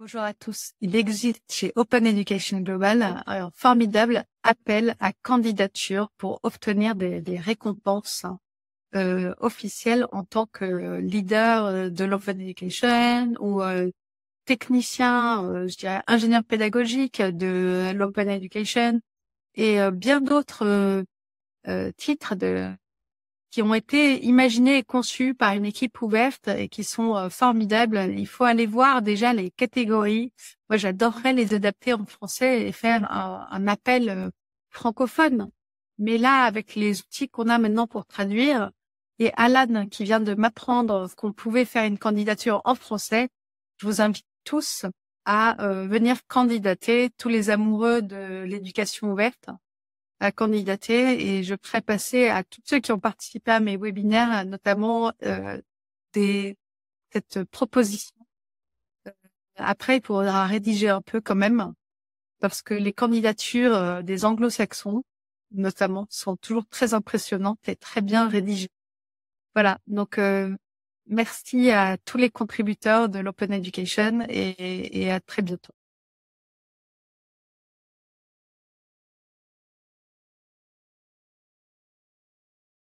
Bonjour à tous. Il existe chez Open Education Global un formidable appel à candidature pour obtenir des, récompenses euh, officielles en tant que leader euh, de l'Open Education ou euh, technicien, je dirais ingénieur pédagogique de l'Open Education et bien d'autres titres de qui ont été imaginés et conçus par une équipe ouverte et qui sont euh, formidables. Il faut aller voir déjà les catégories. Moi, j'adorerais les adapter en français et faire un, appel euh, francophone. Mais là, avec les outils qu'on a maintenant pour traduire, et Alan qui vient de m'apprendre qu'on pouvait faire une candidature en français, je vous invite tous à euh, venir candidater, tous les amoureux de l'éducation ouverte à candidater et je ferai passer à tous ceux qui ont participé à mes webinaires, notamment euh, des, cette proposition. Euh, après, il faudra rédiger un peu quand même, parce que les candidatures euh, des anglo-saxons, notamment, sont toujours très impressionnantes et très bien rédigées. Voilà, donc merci à tous les contributeurs de l'Open Education et à très bientôt.